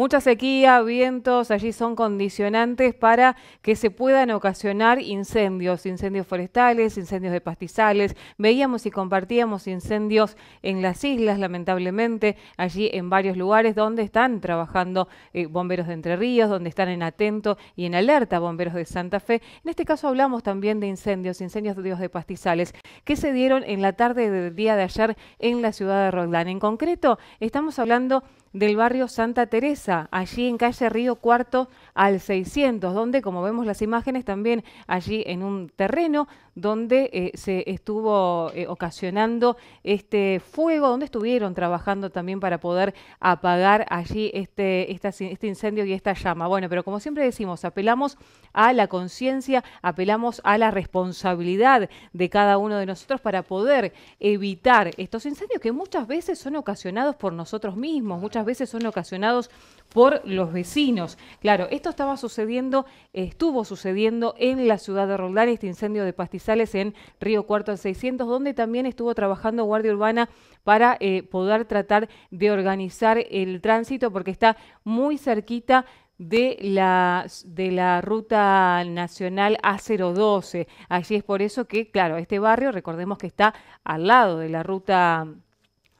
Mucha sequía, vientos, allí son condicionantes para que se puedan ocasionar incendios, incendios forestales, incendios de pastizales. Veíamos y compartíamos incendios en las islas, lamentablemente, allí en varios lugares donde están trabajando eh, bomberos de Entre Ríos, donde están en atento y en alerta bomberos de Santa Fe. En este caso hablamos también de incendios, incendios de pastizales, que se dieron en la tarde del día de ayer en la ciudad de Roldán. En concreto, estamos hablando del barrio Santa Teresa allí en calle Río Cuarto al 600, donde como vemos las imágenes también allí en un terreno donde eh, se estuvo eh, ocasionando este fuego, donde estuvieron trabajando también para poder apagar allí este, este incendio y esta llama. Bueno, pero como siempre decimos, apelamos a la conciencia, apelamos a la responsabilidad de cada uno de nosotros para poder evitar estos incendios que muchas veces son ocasionados por nosotros mismos, muchas veces son ocasionados por los vecinos. Claro, esto estaba sucediendo, estuvo sucediendo en la ciudad de Roldán, este incendio de pastizales en Río Cuarto al 600, donde también estuvo trabajando Guardia Urbana para eh, poder tratar de organizar el tránsito, porque está muy cerquita de la, de la ruta nacional A012. Allí es por eso que, claro, este barrio, recordemos que está al lado de la ruta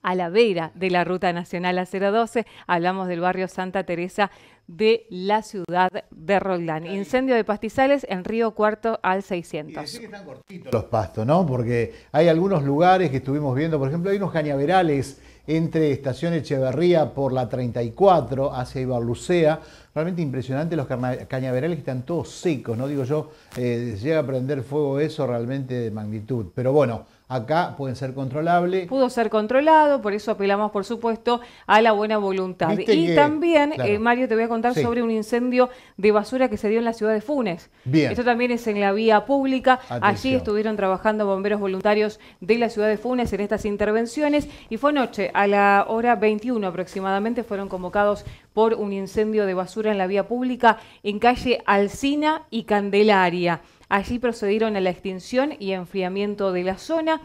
a la vera de la Ruta Nacional a 012. Hablamos del barrio Santa Teresa de la ciudad de Roldán. Incendio de pastizales en Río Cuarto al 600. Y que están cortitos los pastos, ¿no? Porque hay algunos lugares que estuvimos viendo, por ejemplo, hay unos cañaverales entre Estación Echeverría por la 34 hacia Ibarlucea. Realmente impresionante los cañaverales que están todos secos, ¿no? Digo yo, eh, llega a prender fuego eso realmente de magnitud. Pero bueno, acá pueden ser controlables. Pudo ser controlado, por eso apelamos, por supuesto, a la buena voluntad. Y también, eh, Mario, te voy a contar sobre un incendio de basura que se dio en la ciudad de Funes. Bien. Esto también es en la vía pública. Allí estuvieron trabajando bomberos voluntarios de la ciudad de Funes en estas intervenciones y fue noche, a la hora 21 aproximadamente, fueron convocados por un incendio de basura en la vía pública en calle Alcina y Candelaria. Allí procedieron a la extinción y enfriamiento de la zona.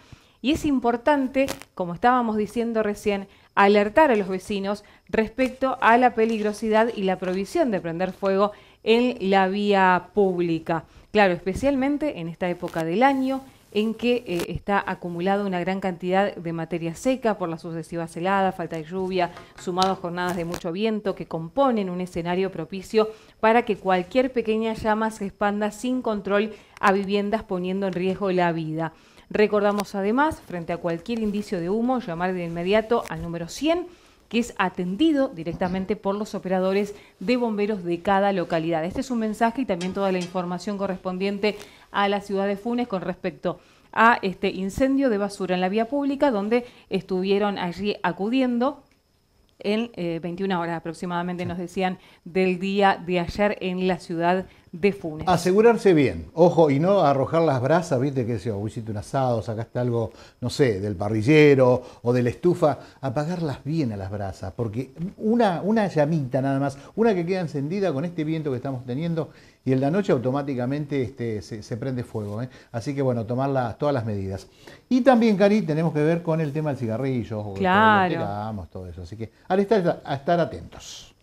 Y es importante, como estábamos diciendo recién, alertar a los vecinos respecto a la peligrosidad y la provisión de prender fuego en la vía pública. Claro, especialmente en esta época del año en que eh, está acumulada una gran cantidad de materia seca por la sucesiva heladas, falta de lluvia, sumados jornadas de mucho viento que componen un escenario propicio para que cualquier pequeña llama se expanda sin control a viviendas poniendo en riesgo la vida. Recordamos además, frente a cualquier indicio de humo, llamar de inmediato al número 100 que es atendido directamente por los operadores de bomberos de cada localidad. Este es un mensaje y también toda la información correspondiente a la ciudad de Funes con respecto a este incendio de basura en la vía pública, donde estuvieron allí acudiendo en 21 eh, horas aproximadamente, nos decían, del día de ayer en la ciudad de Funes. Asegurarse bien, ojo, y no arrojar las brasas, viste que se un asado, sacaste algo, no sé, del parrillero o de la estufa, apagarlas bien a las brasas, porque una, una llamita nada más, una que queda encendida con este viento que estamos teniendo y en la noche automáticamente este, se, prende fuego. ¿eh? Así que bueno, tomar todas las medidas. Y también, Cari, tenemos que ver con el tema del cigarrillo, claro. todo, todo eso. Así que al estar, a estar atentos.